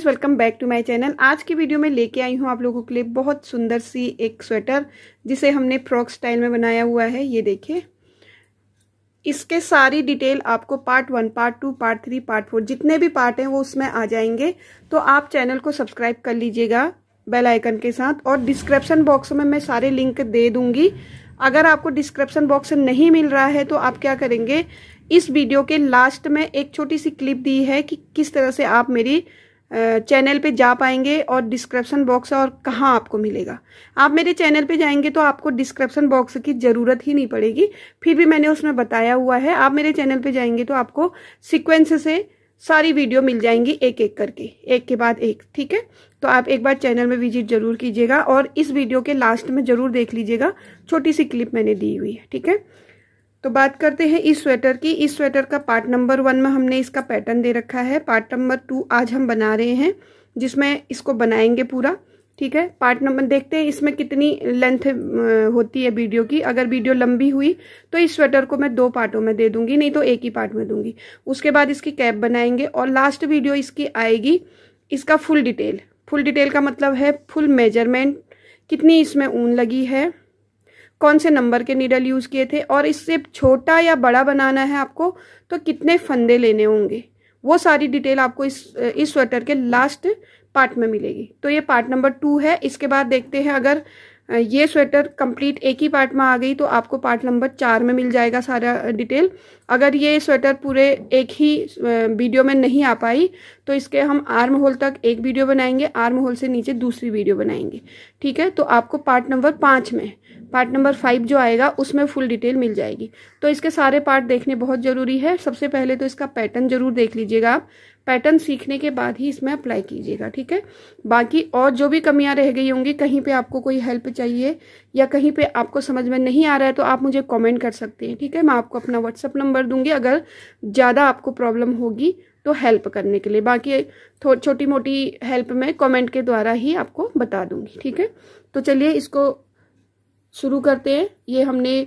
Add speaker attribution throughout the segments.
Speaker 1: friends welcome back to my channel आज की video में लेके आई हूँ आप लोगों के लिए बहुत सुंदर सी एक स्वेटर जिसे हमने फ्रॉक स्टाइल में बनाया हुआ है ये देखिए इसके सारी डिटेल आपको part one part two part three part four जितने भी पार्ट हैं वो उसमें आ जाएंगे तो आप चैनल को सब्सक्राइब कर लीजिएगा बेल आइकन के साथ और डिस्क्रिप्शन बॉक्स में मैं सारे लिंक दे दूंगी अगर आपको डिस्क्रिप्शन बॉक्स नहीं मिल रहा है तो आप क्या करेंगे इस वीडियो के लास्ट में एक छोटी सी क्लिप दी है कि किस तरह से आप मेरी चैनल पे जा पाएंगे और डिस्क्रिप्शन बॉक्स और कहाँ आपको मिलेगा आप मेरे चैनल पे जाएंगे तो आपको डिस्क्रिप्शन बॉक्स की ज़रूरत ही नहीं पड़ेगी फिर भी मैंने उसमें बताया हुआ है आप मेरे चैनल पे जाएंगे तो आपको सीक्वेंस से सारी वीडियो मिल जाएंगी एक एक करके एक के बाद एक ठीक है तो आप एक बार चैनल में विजिट जरूर कीजिएगा और इस वीडियो के लास्ट में जरूर देख लीजिएगा छोटी सी क्लिप मैंने दी हुई है ठीक है तो बात करते हैं इस स्वेटर की इस स्वेटर का पार्ट नंबर वन में हमने इसका पैटर्न दे रखा है पार्ट नंबर टू आज हम बना रहे हैं जिसमें इसको बनाएंगे पूरा ठीक है पार्ट नंबर देखते हैं इसमें कितनी लेंथ होती है वीडियो की अगर वीडियो लंबी हुई तो इस स्वेटर को मैं दो पार्टों में दे दूंगी नहीं तो एक ही पार्ट में दूंगी उसके बाद इसकी कैप बनाएंगे और लास्ट वीडियो इसकी आएगी इसका फुल डिटेल फुल डिटेल का मतलब है फुल मेजरमेंट कितनी इसमें ऊन लगी है कौन से नंबर के नीडल यूज़ किए थे और इससे छोटा या बड़ा बनाना है आपको तो कितने फंदे लेने होंगे वो सारी डिटेल आपको इस इस स्वेटर के लास्ट पार्ट में मिलेगी तो ये पार्ट नंबर टू है इसके बाद देखते हैं अगर ये स्वेटर कंप्लीट एक ही पार्ट में आ गई तो आपको पार्ट नंबर चार में मिल जाएगा सारा डिटेल अगर ये स्वेटर पूरे एक ही वीडियो में नहीं आ पाई तो इसके हम आर्म होल तक एक वीडियो बनाएंगे आर्म होल से नीचे दूसरी वीडियो बनाएंगे ठीक है तो आपको पार्ट नंबर पाँच में पार्ट नंबर फाइव जो आएगा उसमें फुल डिटेल मिल जाएगी तो इसके सारे पार्ट देखने बहुत ज़रूरी है सबसे पहले तो इसका पैटर्न ज़रूर देख लीजिएगा आप पैटर्न सीखने के बाद ही इसमें अप्लाई कीजिएगा ठीक है बाकी और जो भी कमियां रह गई होंगी कहीं पे आपको कोई हेल्प चाहिए या कहीं पे आपको समझ में नहीं आ रहा है तो आप मुझे कॉमेंट कर सकते हैं ठीक है मैं आपको अपना व्हाट्सअप नंबर दूंगी अगर ज़्यादा आपको प्रॉब्लम होगी तो हेल्प करने के लिए बाकी छोटी मोटी हेल्प मैं कमेंट के द्वारा ही आपको बता दूंगी ठीक है तो चलिए इसको शुरू करते हैं ये हमने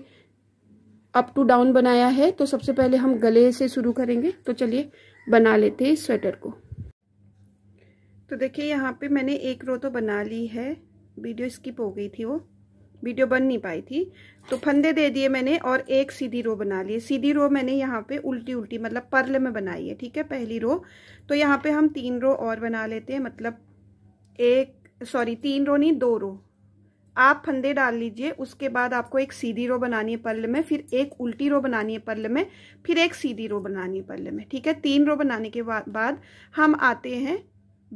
Speaker 1: अप टू डाउन बनाया है तो सबसे पहले हम गले से शुरू करेंगे तो चलिए बना लेते हैं इस स्वेटर को तो देखिए यहाँ पे मैंने एक रो तो बना ली है वीडियो स्किप हो गई थी वो वीडियो बन नहीं पाई थी तो फंदे दे दिए मैंने और एक सीधी रो बना ली सीधी रो मैंने यहाँ पे उल्टी उल्टी मतलब पर्ल में बनाई है ठीक है पहली रो तो यहाँ पे हम तीन रो और बना लेते हैं मतलब एक सॉरी तीन रो नहीं दो रो आप फंदे डाल लीजिए उसके बाद आपको एक सीधी रो बनानी है पल्ले में फिर एक उल्टी रो बनानी है पल्ले में फिर एक सीधी रो बनानी है पल्ले में ठीक है तीन रो बनाने के बाद हम आते हैं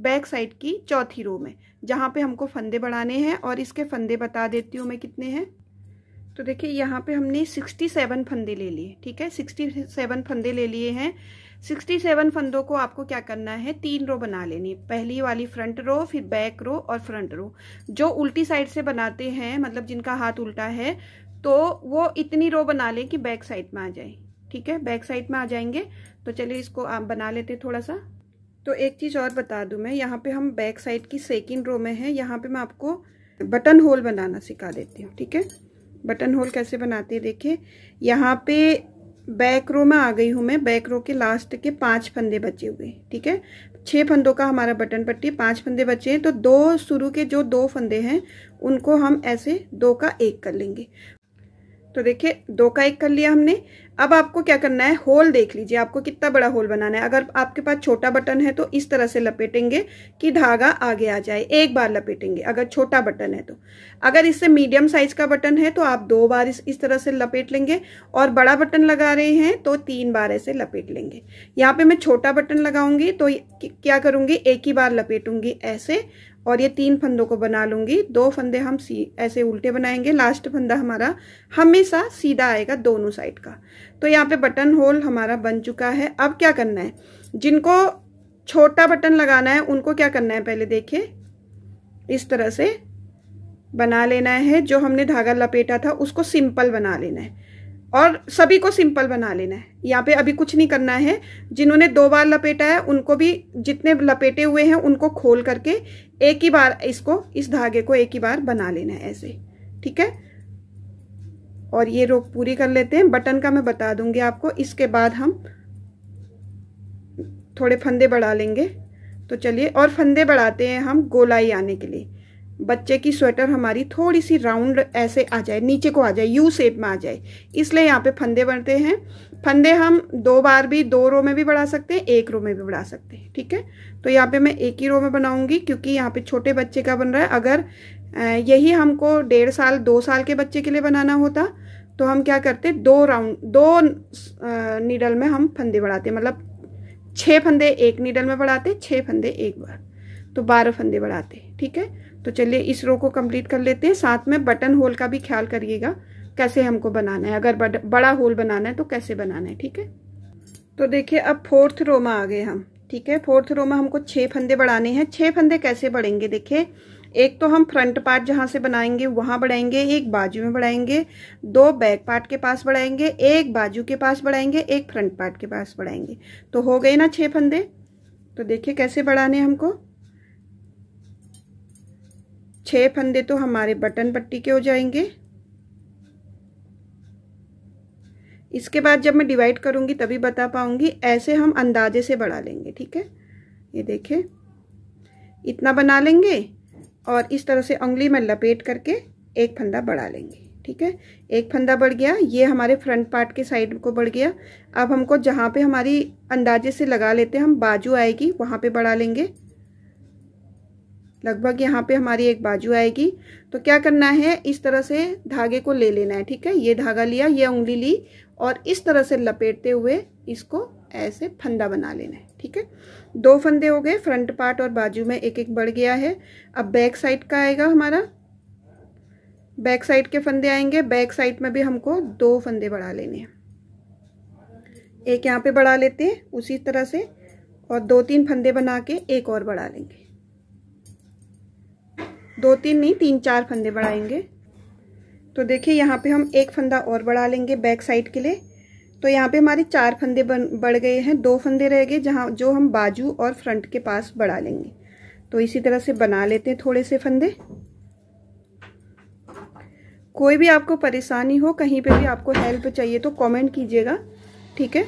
Speaker 1: बैक साइड की चौथी रो में जहाँ पे हमको फंदे बढ़ाने हैं और इसके फंदे बता देती हूँ मैं कितने हैं तो देखिए यहाँ पे हमने 67 फंदे ले लिए ठीक है 67 फंदे ले लिए हैं 67 फंदों को आपको क्या करना है तीन रो बना लेनी पहली वाली फ्रंट रो फिर बैक रो और फ्रंट रो जो उल्टी साइड से बनाते हैं मतलब जिनका हाथ उल्टा है तो वो इतनी रो बना लें कि बैक साइड में आ जाए ठीक है बैक साइड में आ जाएंगे तो चलिए इसको आप बना लेते थोड़ा सा तो एक चीज़ और बता दूँ मैं यहाँ पे हम बैक साइड की सेकेंड रो में है यहाँ पे मैं आपको बटन होल बनाना सिखा देती हूँ ठीक है बटन होल कैसे बनाते हैं देखिए यहाँ पे बैक रो में आ गई हूँ मैं बैक रो के लास्ट के पांच फंदे बचे हुए ठीक है छः फंदों का हमारा बटन पट्टी पांच फंदे बचे हैं तो दो शुरू के जो दो फंदे हैं उनको हम ऐसे दो का एक कर लेंगे तो देखिए दो का एक कर लिया हमने अब आपको क्या करना है होल देख लीजिए आपको कितना बड़ा होल बनाना है अगर आपके पास छोटा बटन है तो इस तरह से लपेटेंगे कि धागा आगे आ जाए एक बार लपेटेंगे अगर छोटा बटन है तो अगर इससे मीडियम साइज का बटन है तो आप दो बार इस इस तरह से लपेट लेंगे और बड़ा बटन लगा रहे हैं तो तीन बार ऐसे लपेट लेंगे यहाँ पे मैं छोटा बटन लगाऊंगी तो क्या करूंगी एक ही बार लपेटूंगी ऐसे और ये तीन फंदों को बना लूँगी दो फंदे हम सी ऐसे उल्टे बनाएंगे लास्ट फंदा हमारा हमेशा सीधा आएगा दोनों साइड का तो यहाँ पे बटन होल हमारा बन चुका है अब क्या करना है जिनको छोटा बटन लगाना है उनको क्या करना है पहले देखिए इस तरह से बना लेना है जो हमने धागा लपेटा था उसको सिंपल बना लेना है और सभी को सिंपल बना लेना है यहाँ पे अभी कुछ नहीं करना है जिन्होंने दो बार लपेटा है उनको भी जितने लपेटे हुए हैं उनको खोल करके एक ही बार इसको इस धागे को एक ही बार बना लेना है ऐसे ठीक है और ये रोक पूरी कर लेते हैं बटन का मैं बता दूंगी आपको इसके बाद हम थोड़े फंदे बढ़ा लेंगे तो चलिए और फंदे बढ़ाते हैं हम गोलाई आने के लिए बच्चे की स्वेटर हमारी थोड़ी सी राउंड ऐसे आ जाए नीचे को आ जाए यू शेप में आ जाए इसलिए यहाँ पे फंदे बढ़ते हैं फंदे हम दो बार भी दो रो में भी बढ़ा सकते हैं एक रो में भी बढ़ा सकते हैं ठीक है तो यहाँ पे मैं एक ही रो में बनाऊंगी क्योंकि यहाँ पे छोटे बच्चे का बन रहा है अगर यही हमको डेढ़ साल दो साल के बच्चे के लिए बनाना होता तो हम क्या करते दो राउंड दो नीडल में हम फंदे बढ़ाते मतलब छः फंदे एक नीडल में बढ़ाते छः फंदे एक बार तो बारह फंदे बढ़ाते ठीक है तो चलिए इस रो को कंप्लीट कर लेते हैं साथ में बटन होल का भी ख्याल करिएगा कैसे हमको बनाना है अगर बड़ा होल बनाना है तो कैसे बनाना है ठीक है तो देखिए अब फोर्थ रो में आ गए हम ठीक है फोर्थ रो में हमको छः फंदे बढ़ाने हैं छः फंदे कैसे बढ़ेंगे देखिए एक तो हम फ्रंट पार्ट जहाँ से बनाएंगे वहाँ बढ़ाएंगे एक बाजू में बढ़ाएंगे दो बैक पार्ट के पास बढ़ाएंगे एक बाजू के पास बढ़ाएंगे एक फ्रंट पार्ट के पास बढ़ाएंगे तो हो गए ना छः फंदे तो देखिए कैसे बढ़ाने हमको छः फंदे तो हमारे बटन पट्टी के हो जाएंगे इसके बाद जब मैं डिवाइड करूँगी तभी बता पाऊँगी ऐसे हम अंदाजे से बढ़ा लेंगे ठीक है ये देखें इतना बना लेंगे और इस तरह से उंगली में लपेट करके एक फंदा बढ़ा लेंगे ठीक है एक फंदा बढ़ गया ये हमारे फ्रंट पार्ट के साइड को बढ़ गया अब हमको जहाँ पे हमारी अंदाजे से लगा लेते हैं हम बाजू आएगी वहाँ पे बढ़ा लेंगे लगभग यहाँ पे हमारी एक बाजू आएगी तो क्या करना है इस तरह से धागे को ले लेना है ठीक है ये धागा लिया ये उंगली ली और इस तरह से लपेटते हुए इसको ऐसे फंदा बना लेना है ठीक है दो फंदे हो गए फ्रंट पार्ट और बाजू में एक एक बढ़ गया है अब बैक साइड का आएगा हमारा बैक साइड के फंदे आएंगे बैक साइड में भी हमको दो फंदे बढ़ा लेने हैं एक यहाँ पे बढ़ा लेते हैं उसी तरह से और दो तीन फंदे बना के एक और बढ़ा लेंगे दो तीन नहीं तीन चार फंदे बढ़ाएंगे तो देखिए यहाँ पे हम एक फंदा और बढ़ा लेंगे बैक साइड के लिए तो यहाँ पे हमारे चार फंदे बढ़ गए हैं दो फंदे रह गए जहाँ जो हम बाजू और फ्रंट के पास बढ़ा लेंगे तो इसी तरह से बना लेते हैं थोड़े से फंदे कोई भी आपको परेशानी हो कहीं पे भी आपको हेल्प चाहिए तो कमेंट कीजिएगा ठीक है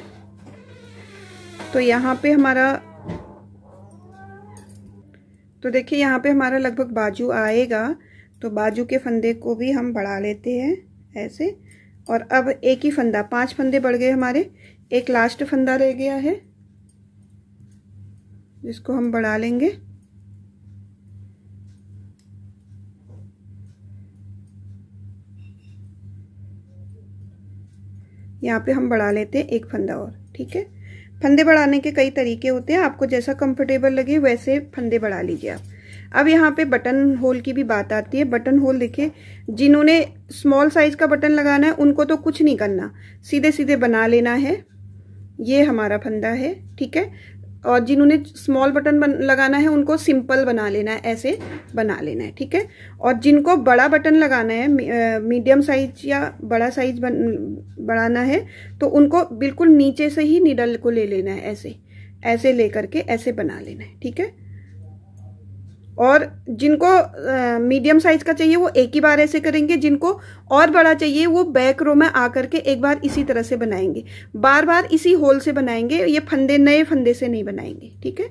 Speaker 1: तो यहाँ पे हमारा तो देखिए यहाँ पे हमारा लगभग बाजू आएगा तो बाजू के फंदे को भी हम बढ़ा लेते हैं ऐसे और अब एक ही फंदा पांच फंदे बढ़ गए हमारे एक लास्ट फंदा रह गया है जिसको हम बढ़ा लेंगे यहाँ पे हम बढ़ा लेते हैं एक फंदा और ठीक है फंदे बढ़ाने के कई तरीके होते हैं आपको जैसा कंफर्टेबल लगे वैसे फंदे बढ़ा लीजिए आप अब यहाँ पे बटन होल की भी बात आती है बटन होल देखिए जिन्होंने स्मॉल साइज का बटन लगाना है उनको तो कुछ नहीं करना सीधे सीधे बना लेना है ये हमारा फंदा है ठीक है और जिन्होंने स्मॉल बटन बन, लगाना है उनको सिंपल बना लेना है ऐसे बना लेना है ठीक है और जिनको बड़ा बटन लगाना है मीडियम साइज या बड़ा साइज बन, बढ़ाना है तो उनको बिल्कुल नीचे से ही निडल को ले लेना है ऐसे ऐसे लेकर के ऐसे बना लेना है ठीक है और जिनको मीडियम साइज का चाहिए वो एक ही बार ऐसे करेंगे जिनको और बड़ा चाहिए वो बैक रो में आकर के एक बार इसी तरह से बनाएंगे बार बार इसी होल से बनाएंगे ये फंदे नए फंदे से नहीं बनाएंगे ठीक है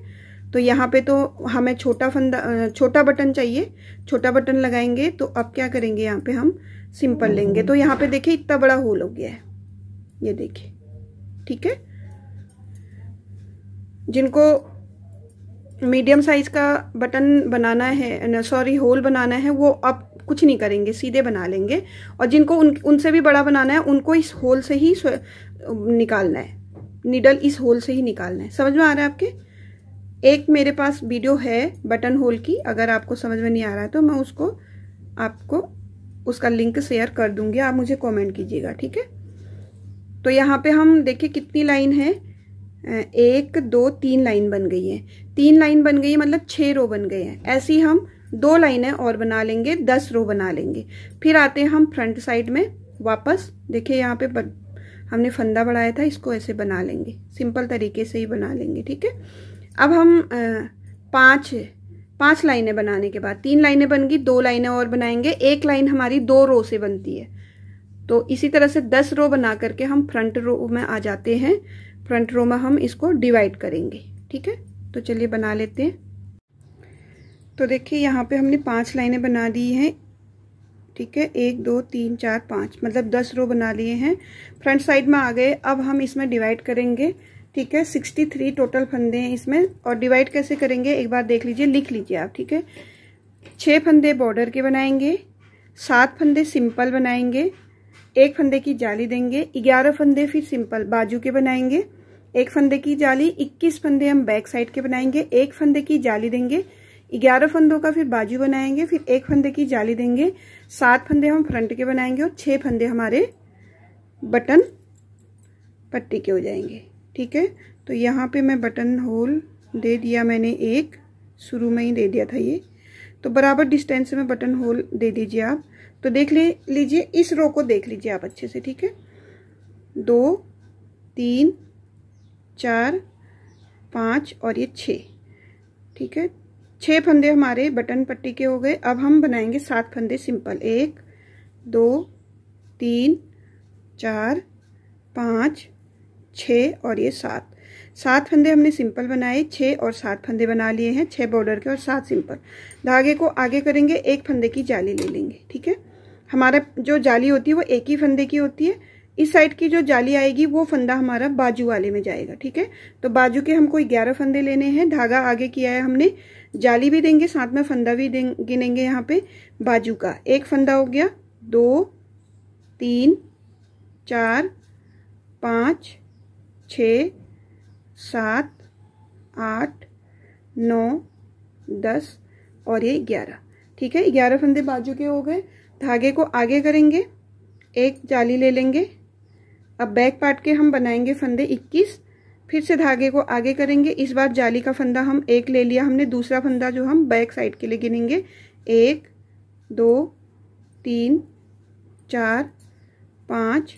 Speaker 1: तो यहाँ पे तो हमें छोटा फंदा छोटा बटन चाहिए छोटा बटन लगाएंगे तो अब क्या करेंगे यहाँ पे हम सिंपल लेंगे तो यहाँ पे देखिए इतना बड़ा होल हो गया है ये देखिए ठीक है जिनको मीडियम साइज का बटन बनाना है सॉरी होल बनाना है वो आप कुछ नहीं करेंगे सीधे बना लेंगे और जिनको उन उनसे भी बड़ा बनाना है उनको इस होल से ही निकालना है निडल इस होल से ही निकालना है समझ में आ रहा है आपके एक मेरे पास वीडियो है बटन होल की अगर आपको समझ में नहीं आ रहा है तो मैं उसको आपको उसका लिंक शेयर कर दूंगी आप मुझे कमेंट कीजिएगा ठीक है तो यहाँ पे हम देखिए कितनी लाइन है एक दो तीन लाइन बन गई है तीन लाइन बन गई है मतलब छः रो बन गए हैं ऐसी हम दो लाइनें और बना लेंगे दस रो बना लेंगे फिर आते हैं हम फ्रंट साइड में वापस देखिए यहाँ पे बन, हमने फंदा बढ़ाया था इसको ऐसे बना लेंगे सिंपल तरीके से ही बना लेंगे ठीक है अब हम पाँच पांच लाइनें बनाने के बाद तीन लाइनें बन गई दो लाइनें और बनाएंगे एक लाइन हमारी दो रो से बनती है तो इसी तरह से दस रो बना करके हम फ्रंट रो में आ जाते हैं फ्रंट रो में हम इसको डिवाइड करेंगे ठीक है तो चलिए बना लेते हैं तो देखिए यहाँ पे हमने पांच लाइनें बना दी हैं ठीक है एक दो तीन चार पाँच मतलब दस रो बना लिए हैं फ्रंट साइड में आ गए अब हम इसमें डिवाइड करेंगे ठीक है सिक्सटी थ्री टोटल फंदे हैं इसमें और डिवाइड कैसे करेंगे एक बार देख लीजिए लिख लीजिए आप ठीक है छः फंदे बॉर्डर के बनाएंगे सात फंदे सिंपल बनाएंगे एक फंदे की जाली देंगे ग्यारह फंदे फिर सिंपल बाजू के बनाएंगे एक फंदे की जाली इक्कीस फंदे हम बैक साइड के बनाएंगे एक फंदे की जाली देंगे ग्यारह फंदों का फिर बाजू बनाएंगे फिर एक फंदे की जाली देंगे सात फंदे हम फ्रंट के बनाएंगे और छह फंदे हमारे बटन पट्टी के हो जाएंगे ठीक है तो यहाँ पे मैं बटन होल दे दिया मैंने एक शुरू में ही दे दिया था ये तो बराबर डिस्टेंस में बटन होल दे दीजिए आप तो देख ले लीजिए इस रो को देख लीजिए आप अच्छे से ठीक है दो तीन चार पाँच और ये छः ठीक है छः फंदे हमारे बटन पट्टी के हो गए अब हम बनाएंगे सात फंदे सिंपल एक दो तीन चार पाँच छः और ये सात सात फंदे हमने सिंपल बनाए छः और सात फंदे बना लिए हैं छः बॉर्डर के और सात सिंपल धागे को आगे करेंगे एक फंदे की जाली ले लेंगे ठीक है हमारा जो जाली होती है वो एक ही फंदे की होती है इस साइड की जो जाली आएगी वो फंदा हमारा बाजू वाले में जाएगा ठीक है तो बाजू के हमको ग्यारह फंदे लेने हैं धागा आगे किया है हमने जाली भी देंगे साथ में फंदा भी गिनेंगे यहाँ पे बाजू का एक फंदा हो गया दो तीन चार पाँच छ सात आठ नौ दस और ये ग्यारह ठीक है ग्यारह फंदे बाजू के हो गए धागे को आगे करेंगे एक जाली ले लेंगे अब बैक पार्ट के हम बनाएंगे फंदे इक्कीस फिर से धागे को आगे करेंगे इस बार जाली का फंदा हम एक ले लिया हमने दूसरा फंदा जो हम बैक साइड के लिए गिनेंगे एक दो तीन चार पाँच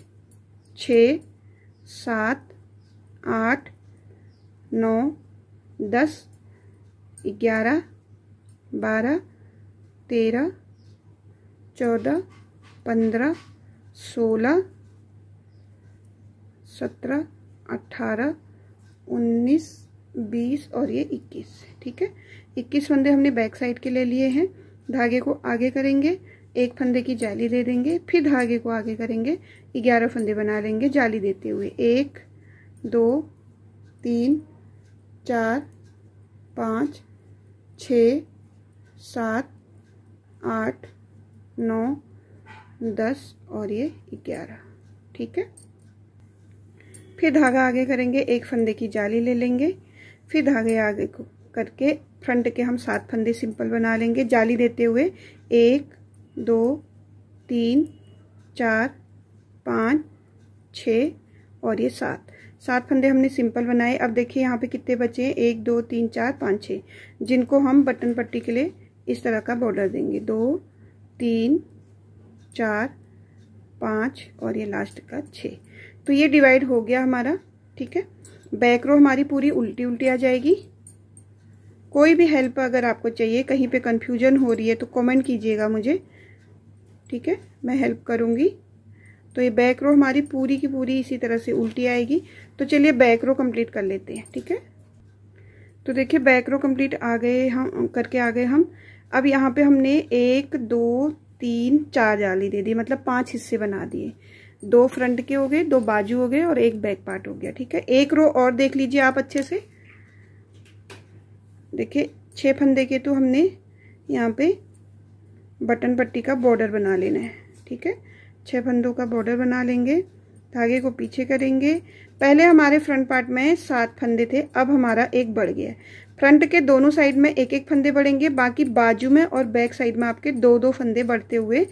Speaker 1: छ सात आठ नौ दस ग्यारह बारह तेरह चौदह पंद्रह सोलह सत्रह अट्ठारह उन्नीस बीस और ये इक्कीस ठीक है इक्कीस फंदे हमने बैक साइड के ले लिए हैं धागे को आगे करेंगे एक फंदे की जाली दे देंगे फिर धागे को आगे करेंगे ग्यारह फंदे बना लेंगे जाली देते हुए एक दो तीन चार पाँच छ सात आठ नौ दस और ये ग्यारह ठीक है फिर धागा आगे करेंगे एक फंदे की जाली ले लेंगे फिर धागे आगे को करके फ्रंट के हम सात फंदे सिंपल बना लेंगे जाली देते हुए एक दो तीन चार पाँच छ और ये सात सात फंदे हमने सिंपल बनाए अब देखिए यहाँ पे कितने बचे हैं एक दो तीन चार पाँच छः जिनको हम बटन पट्टी के लिए इस तरह का बॉर्डर देंगे दो तीन चार पाँच और ये लास्ट का छः तो ये डिवाइड हो गया हमारा ठीक है बैक रो हमारी पूरी उल्टी उल्टी आ जाएगी कोई भी हेल्प अगर आपको चाहिए कहीं पे कन्फ्यूजन हो रही है तो कमेंट कीजिएगा मुझे ठीक है मैं हेल्प करूँगी तो ये बैक रो हमारी पूरी की पूरी इसी तरह से उल्टी आएगी तो चलिए बैक रो कंप्लीट कर लेते हैं ठीक है तो देखिए बैक रो कंप्लीट आ गए हम करके आ गए हम अब यहाँ पे हमने एक दो तीन चार जाली दे दी मतलब पांच हिस्से बना दिए दो फ्रंट के हो गए दो बाजू हो गए और एक बैक पार्ट हो गया ठीक है एक रो और देख लीजिए आप अच्छे से देखिए छह फंदे के तो हमने यहाँ पे बटन पट्टी का बॉर्डर बना लेना है ठीक है छह फंदों का बॉर्डर बना लेंगे धागे को पीछे करेंगे पहले हमारे फ्रंट पार्ट में सात फंदे थे अब हमारा एक बढ़ गया फ्रंट के दोनों साइड में एक एक फंदे बढ़ेंगे बाकी बाजू में और बैक साइड में आपके दो दो फंदे बढ़ते हुए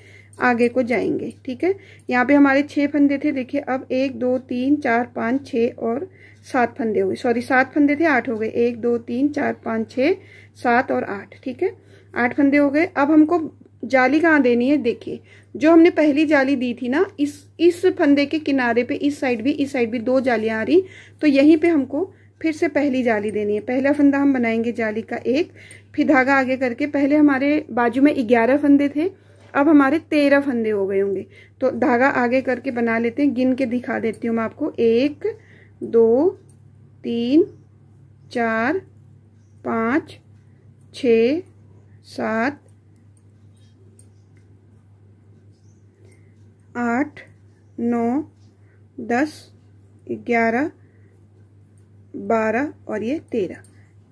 Speaker 1: आगे को जाएंगे ठीक है यहाँ पे हमारे छः फंदे थे देखिए अब एक दो तीन चार पाँच छः और सात फंदे हुए सॉरी सात फंदे थे आठ हो गए एक दो तीन चार पाँच छः सात और आठ ठीक है आठ फंदे हो गए अब हमको जाली कहाँ देनी है देखिए जो हमने पहली जाली दी थी ना इस इस फंदे के किनारे पे इस साइड भी इस साइड भी दो जालियाँ आ रही तो यहीं पे हमको फिर से पहली जाली देनी है पहला फंदा हम बनाएंगे जाली का एक फिर धागा आगे करके पहले हमारे बाजू में ग्यारह फंदे थे अब हमारे तेरह फंदे हो गए होंगे तो धागा आगे करके बना लेते हैं गिन के दिखा देती हूँ मैं आपको एक दो तीन चार पाँच छ सात आठ नौ दस ग्यारह बारह और ये तेरह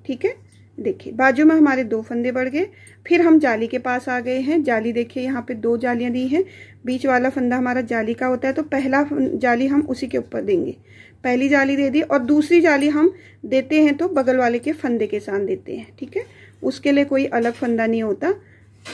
Speaker 1: ठीक है देखिए बाजू में हमारे दो फंदे बढ़ गए फिर हम जाली के पास आ गए हैं जाली देखिए यहाँ पे दो जालियां दी हैं बीच वाला फंदा हमारा जाली का होता है तो पहला जाली हम उसी के ऊपर देंगे पहली जाली दे दी और दूसरी जाली हम देते हैं तो बगल वाले के फंदे के साथ देते हैं ठीक है उसके लिए कोई अलग फंदा नहीं होता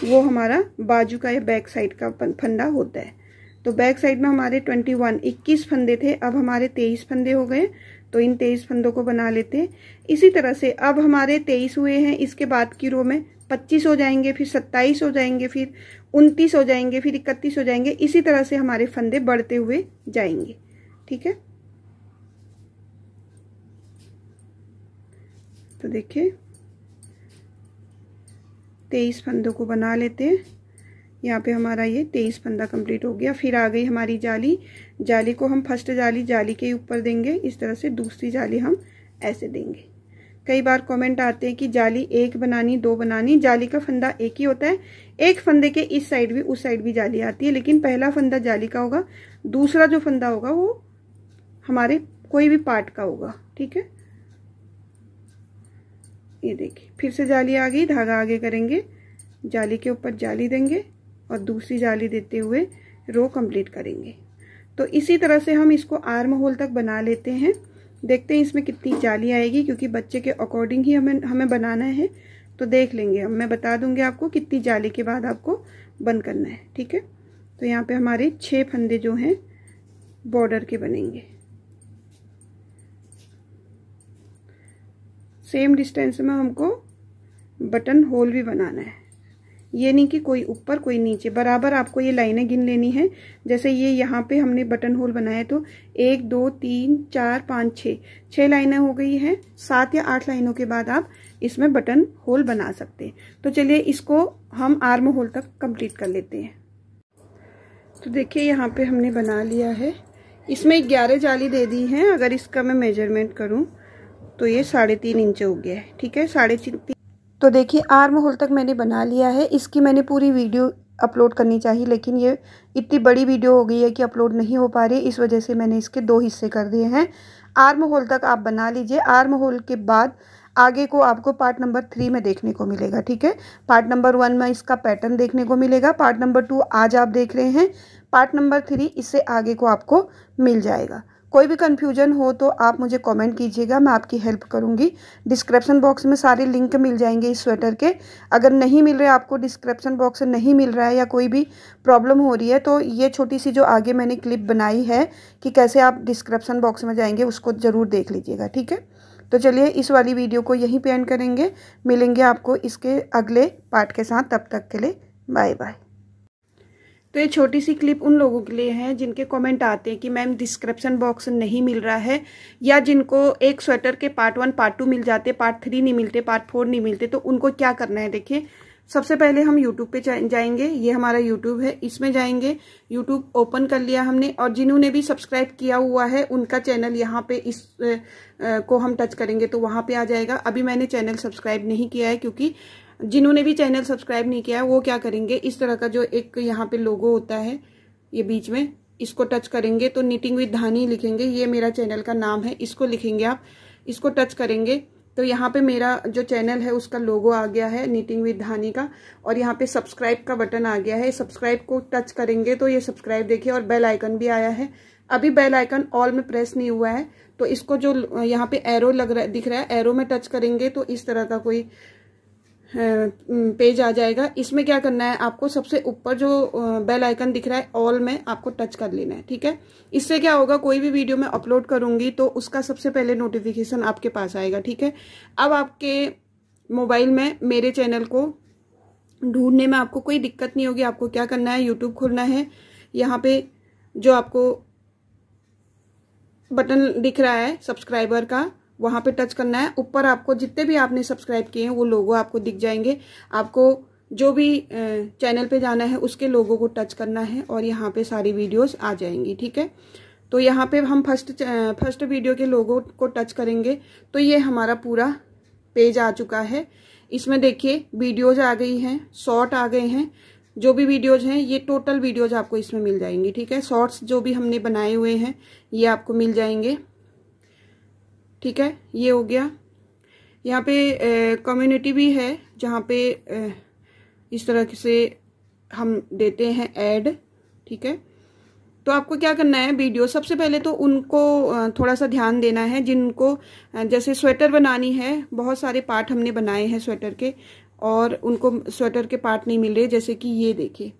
Speaker 1: वो हमारा बाजू का या बैक साइड का फंदा होता है तो बैक साइड में हमारे वन इक्कीस फंदे थे अब हमारे तेईस फंदे हो गए तो इन तेईस फंदों को बना लेते हैं इसी तरह से अब हमारे तेईस हुए हैं इसके बाद की रो में पच्चीस हो जाएंगे फिर सत्ताईस हो जाएंगे फिर उनतीस हो जाएंगे फिर इकतीस हो जाएंगे इसी तरह से हमारे फंदे बढ़ते हुए जाएंगे ठीक है तो देखिए तेईस फंदों को बना लेते हैं यहाँ पे हमारा ये तेईस फंदा कंप्लीट हो गया फिर आ गई हमारी जाली जाली को हम फर्स्ट जाली जाली के ऊपर देंगे इस तरह से दूसरी जाली हम ऐसे देंगे कई बार कमेंट आते हैं कि जाली एक बनानी दो बनानी जाली का फंदा एक ही होता है एक फंदे के इस साइड भी उस साइड भी जाली आती है लेकिन पहला फंदा जाली का होगा दूसरा जो फंदा होगा वो हमारे कोई भी पार्ट का होगा ठीक है ये देखिए फिर से जाली आ गई धागा आगे करेंगे जाली के ऊपर जाली देंगे और दूसरी जाली देते हुए रो कंप्लीट करेंगे तो इसी तरह से हम इसको आर्म होल तक बना लेते हैं देखते हैं इसमें कितनी जाली आएगी क्योंकि बच्चे के अकॉर्डिंग ही हमें हमें बनाना है तो देख लेंगे मैं बता दूंगी आपको कितनी जाली के बाद आपको बंद करना है ठीक है तो यहाँ पे हमारे छः फंदे जो हैं बॉर्डर के बनेंगे सेम डिस्टेंस में हमको बटन होल भी बनाना है ये नहीं कि कोई ऊपर कोई नीचे बराबर आपको ये लाइनें गिन लेनी है जैसे ये यहाँ पे हमने बटन होल बनाया तो एक दो तीन चार पाँच छः छः लाइनें हो गई हैं सात या आठ लाइनों के बाद आप इसमें बटन होल बना सकते हैं तो चलिए इसको हम आर्म होल तक कंप्लीट कर लेते हैं तो देखिए यहाँ पे हमने बना लिया है इसमें ग्यारह जाली दे दी हैं अगर इसका मैं मेजरमेंट करूँ तो ये साढ़े तीन इंच हो गया है ठीक है साढ़े तीन तो देखिए आर्म होल तक मैंने बना लिया है इसकी मैंने पूरी वीडियो अपलोड करनी चाहिए लेकिन ये इतनी बड़ी वीडियो हो गई है कि अपलोड नहीं हो पा रही इस वजह से मैंने इसके दो हिस्से कर दिए हैं आर्म होल तक आप बना लीजिए आर्म होल के बाद आगे को आपको पार्ट नंबर थ्री में देखने को मिलेगा ठीक है पार्ट नंबर वन में इसका पैटर्न देखने को मिलेगा पार्ट नंबर टू आज आप देख रहे हैं पार्ट नंबर थ्री इससे आगे को आपको मिल जाएगा कोई भी कन्फ्यूजन हो तो आप मुझे कमेंट कीजिएगा मैं आपकी हेल्प करूँगी डिस्क्रिप्शन बॉक्स में सारे लिंक मिल जाएंगे इस स्वेटर के अगर नहीं मिल रहे आपको डिस्क्रिप्शन बॉक्स नहीं मिल रहा है या कोई भी प्रॉब्लम हो रही है तो ये छोटी सी जो आगे मैंने क्लिप बनाई है कि कैसे आप डिस्क्रिप्शन बॉक्स में जाएंगे उसको ज़रूर देख लीजिएगा ठीक है तो चलिए इस वाली वीडियो को यहीं पे एंड करेंगे मिलेंगे आपको इसके अगले पार्ट के साथ तब तक के लिए बाय बाय तो ये छोटी सी क्लिप उन लोगों के लिए है जिनके कमेंट आते हैं कि मैम डिस्क्रिप्शन बॉक्स नहीं मिल रहा है या जिनको एक स्वेटर के पार्ट वन पार्ट टू मिल जाते पार्ट थ्री नहीं मिलते पार्ट फोर नहीं मिलते तो उनको क्या करना है देखिए सबसे पहले हम यूट्यूब पे जाएंगे ये हमारा यूट्यूब है इसमें जाएंगे यूट्यूब ओपन कर लिया हमने और जिन्होंने भी सब्सक्राइब किया हुआ है उनका चैनल यहाँ पे इस आ, को हम टच करेंगे तो वहां पे आ जाएगा अभी मैंने चैनल सब्सक्राइब नहीं किया है क्योंकि जिन्होंने भी चैनल सब्सक्राइब नहीं किया है वो क्या करेंगे इस तरह का जो एक यहाँ पे लोगो होता है ये बीच में इसको टच करेंगे तो निटिंग विद धानी लिखेंगे ये मेरा चैनल का नाम है इसको लिखेंगे आप इसको टच करेंगे तो यहाँ पे मेरा जो चैनल है उसका लोगो आ गया है नीटिंग विद धानी का और यहाँ पे सब्सक्राइब का बटन आ गया है सब्सक्राइब को टच करेंगे तो ये सब्सक्राइब देखिए और बेल आइकन भी आया है अभी बेल आइकन ऑल में प्रेस नहीं हुआ है तो इसको जो यहाँ पे एरो लग रहा दिख रहा है एरो में टच करेंगे तो इस तरह का कोई पेज आ जाएगा इसमें क्या करना है आपको सबसे ऊपर जो बेल आइकन दिख रहा है ऑल में आपको टच कर लेना है ठीक है इससे क्या होगा कोई भी वीडियो मैं अपलोड करूंगी तो उसका सबसे पहले नोटिफिकेशन आपके पास आएगा ठीक है अब आपके मोबाइल में मेरे चैनल को ढूंढने में आपको कोई दिक्कत नहीं होगी आपको क्या करना है यूट्यूब खोलना है यहाँ पे जो आपको बटन दिख रहा है सब्सक्राइबर का वहां पे टच करना है ऊपर आपको जितने भी आपने सब्सक्राइब किए हैं वो लोगो आपको दिख जाएंगे आपको जो भी चैनल पे जाना है उसके लोगों को टच करना है और यहाँ पे सारी वीडियोस आ जाएंगी ठीक है तो यहाँ पे हम फर्स्ट फर्स्ट वीडियो के लोगों को टच करेंगे तो ये हमारा पूरा पेज आ चुका है इसमें देखिए वीडियोज आ गई हैं शॉर्ट आ गए हैं जो भी वीडियोज हैं ये टोटल वीडियोज आपको इसमें मिल जाएंगी ठीक है शॉर्ट्स जो भी हमने बनाए हुए हैं ये आपको मिल जाएंगे ठीक है ये हो गया यहाँ पे कम्युनिटी भी है जहाँ पे ए, इस तरह से हम देते हैं ऐड ठीक है तो आपको क्या करना है वीडियो सबसे पहले तो उनको थोड़ा सा ध्यान देना है जिनको जैसे स्वेटर बनानी है बहुत सारे पार्ट हमने बनाए हैं स्वेटर के और उनको स्वेटर के पार्ट नहीं मिल रहे जैसे कि ये देखिए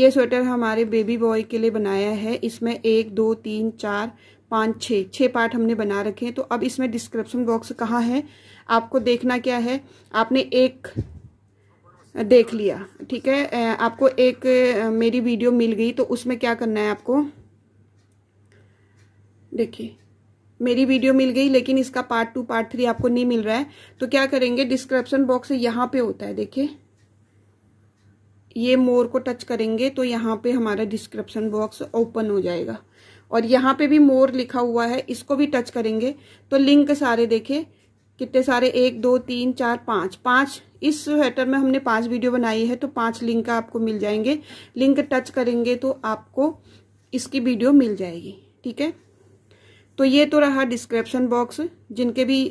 Speaker 1: ये स्वेटर हमारे बेबी बॉय के लिए बनाया है इसमें एक दो तीन चार पाँच छः छः पार्ट हमने बना रखे हैं तो अब इसमें डिस्क्रिप्शन बॉक्स कहाँ है आपको देखना क्या है आपने एक देख लिया ठीक है आपको एक मेरी वीडियो मिल गई तो उसमें क्या करना है आपको देखिए मेरी वीडियो मिल गई लेकिन इसका पार्ट टू पार्ट थ्री आपको नहीं मिल रहा है तो क्या करेंगे डिस्क्रिप्शन बॉक्स यहाँ पे होता है देखिए ये मोर को टच करेंगे तो यहाँ पे हमारा डिस्क्रिप्शन बॉक्स ओपन हो जाएगा और यहाँ पे भी मोर लिखा हुआ है इसको भी टच करेंगे तो लिंक सारे देखे कितने सारे एक दो तीन चार पाँच पाँच इस स्वेटर में हमने पांच वीडियो बनाई है तो पांच लिंक आपको मिल जाएंगे लिंक टच करेंगे तो आपको इसकी वीडियो मिल जाएगी ठीक है तो ये तो रहा डिस्क्रिप्शन बॉक्स जिनके भी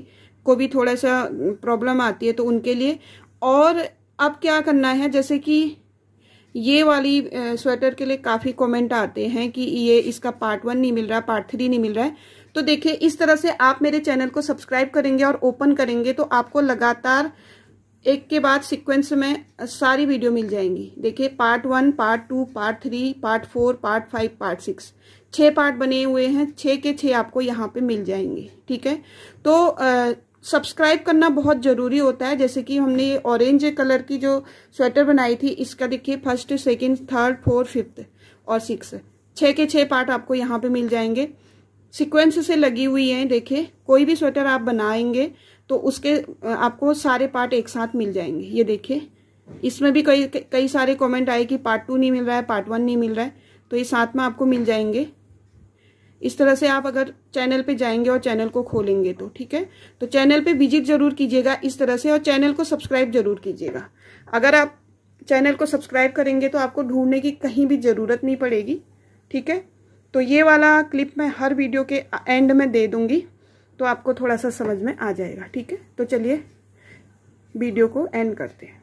Speaker 1: को भी थोड़ा सा प्रॉब्लम आती है तो उनके लिए और अब क्या करना है जैसे कि ये वाली स्वेटर के लिए काफ़ी कमेंट आते हैं कि ये इसका पार्ट वन नहीं मिल रहा पार्ट थ्री नहीं मिल रहा है तो देखिए इस तरह से आप मेरे चैनल को सब्सक्राइब करेंगे और ओपन करेंगे तो आपको लगातार एक के बाद सीक्वेंस में सारी वीडियो मिल जाएंगी देखिए part one part two part three part four part five part six छः पार्ट बने हुए हैं छः के छः आपको यहाँ पे मिल जाएंगे ठीक है तो सब्सक्राइब करना बहुत ज़रूरी होता है जैसे कि हमने ये ऑरेंज कलर की जो स्वेटर बनाई थी इसका देखिए first second third fourth fifth और सिक्स छः के छः पार्ट आपको यहाँ पे मिल जाएंगे सीक्वेंस से लगी हुई हैं देखिए कोई भी स्वेटर आप बनाएंगे तो उसके आपको सारे पार्ट एक साथ मिल जाएंगे ये देखिए इसमें भी कई कई सारे कॉमेंट आए कि पार्ट टू नहीं मिल रहा है पार्ट वन नहीं मिल रहा है तो ये साथ में आपको मिल जाएंगे इस तरह से आप अगर चैनल पे जाएंगे और चैनल को खोलेंगे तो ठीक है तो चैनल पे विजिट जरूर कीजिएगा इस तरह से और चैनल को सब्सक्राइब जरूर कीजिएगा अगर आप चैनल को सब्सक्राइब करेंगे तो आपको ढूंढने की कहीं भी ज़रूरत नहीं पड़ेगी ठीक है तो ये वाला क्लिप मैं हर वीडियो के एंड में दे दूंगी तो आपको थोड़ा सा समझ में आ जाएगा ठीक है तो चलिए वीडियो को एंड करते हैं